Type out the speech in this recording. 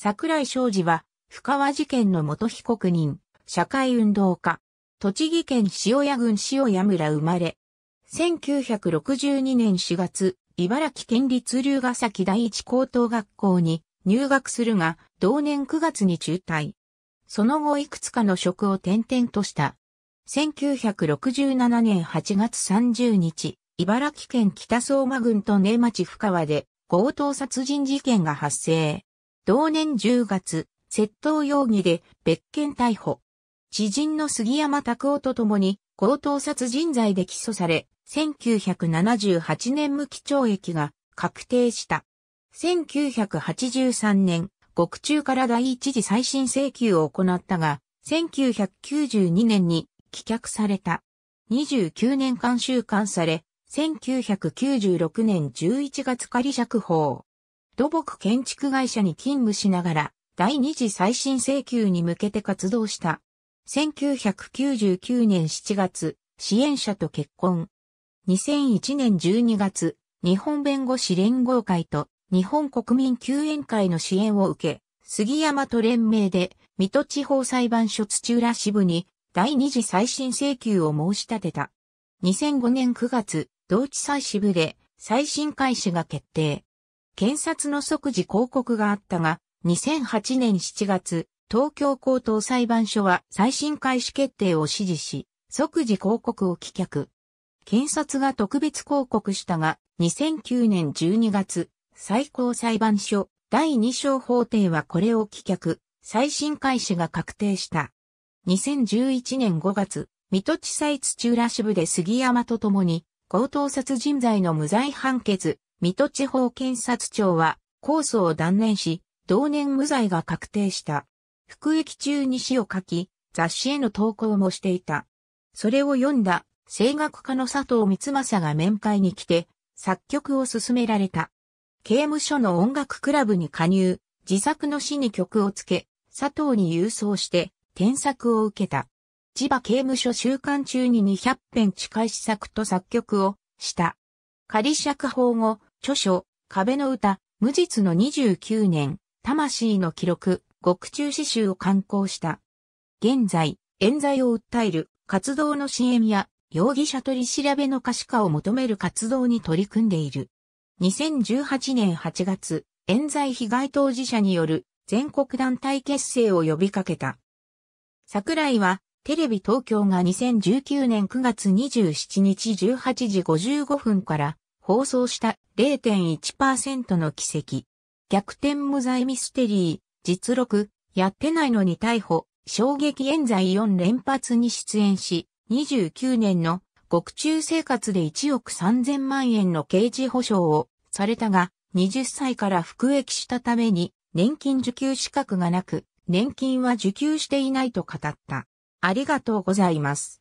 桜井昌司は、深川事件の元被告人、社会運動家、栃木県塩谷郡塩谷村生まれ、1962年4月、茨城県立龍ヶ崎第一高等学校に入学するが、同年9月に中退。その後いくつかの職を転々とした。1967年8月30日、茨城県北相馬郡と根町深川で強盗殺人事件が発生。同年10月、窃盗容疑で別件逮捕。知人の杉山拓夫と共に強盗殺人罪で起訴され、1978年無期懲役が確定した。1983年、獄中から第一次再審請求を行ったが、1992年に棄却された。29年間収監され、1996年11月仮釈放。土木建築会社に勤務しながら、第二次再審請求に向けて活動した。1999年7月、支援者と結婚。2001年12月、日本弁護士連合会と日本国民救援会の支援を受け、杉山と連名で、水戸地方裁判所土浦支部に第二次再審請求を申し立てた。2005年9月、同地裁支部で再審開始が決定。検察の即時抗告があったが、2008年7月、東京高等裁判所は再審開始決定を指示し、即時抗告を棄却。検察が特別抗告したが、2009年12月、最高裁判所第2小法廷はこれを棄却、再審開始が確定した。2011年5月、水戸地裁土浦支部で杉山と共に、強盗殺人罪の無罪判決、水戸地方検察庁は、控訴を断念し、同年無罪が確定した。服役中に詩を書き、雑誌への投稿もしていた。それを読んだ、声楽家の佐藤光正が面会に来て、作曲を勧められた。刑務所の音楽クラブに加入、自作の詩に曲をつけ、佐藤に郵送して、添削を受けた。千葉刑務所週刊中に200編近い試作と作曲をした。仮釈放後、著書、壁の歌、無実の29年、魂の記録、獄中詩集を刊行した。現在、冤罪を訴える活動の支援や容疑者取り調べの可視化を求める活動に取り組んでいる。2018年8月、冤罪被害当事者による全国団体結成を呼びかけた。桜井は、テレビ東京が2019年9月27日18時55分から、放送した0.1%の奇跡。逆転無罪ミステリー、実録、やってないのに逮捕、衝撃冤罪4連発に出演し、29年の獄中生活で1億3000万円の刑事保障をされたが、20歳から服役したために年金受給資格がなく、年金は受給していないと語った。ありがとうございます。